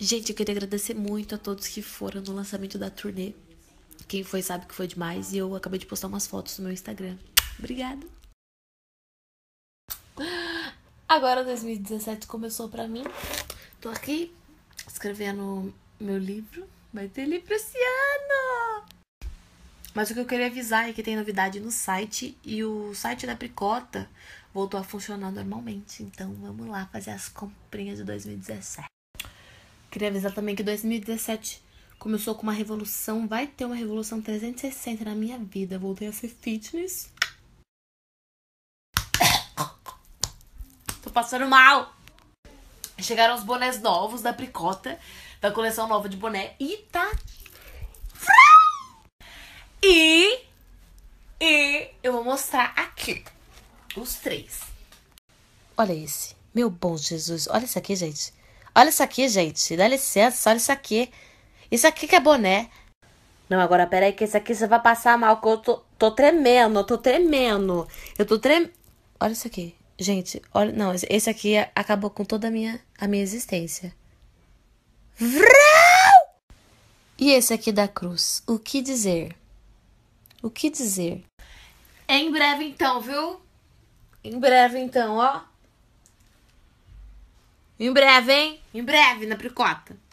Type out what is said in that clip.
Gente, eu queria agradecer muito a todos que foram no lançamento da turnê. Quem foi sabe que foi demais e eu acabei de postar umas fotos no meu Instagram. Obrigada. Agora 2017 começou para mim. Tô aqui escrevendo meu livro. Vai ter livro esse ano! Mas o que eu queria avisar é que tem novidade no site e o site da Pricota voltou a funcionar normalmente. Então vamos lá fazer as comprinhas de 2017. Queria avisar também que 2017 começou com uma revolução, vai ter uma revolução 360 na minha vida. Voltei a ser fitness. Tô passando mal! Chegaram os bonés novos da Pricota, da coleção nova de boné, e tá. E. E eu vou mostrar aqui os três. Olha esse. Meu bom Jesus. Olha isso aqui, gente. Olha isso aqui, gente. Dá licença, olha isso aqui. Isso aqui que é boné. Não, agora peraí, que esse aqui você vai passar mal, que eu tô, tô tremendo, eu tô tremendo. Eu tô tremendo. Olha isso aqui. Gente, olha. Não, esse aqui acabou com toda a minha, a minha existência. Vrau! E esse aqui da cruz. O que dizer? O que dizer? Em breve, então, viu? Em breve, então, ó. Em breve, hein? Em breve, na Pricota.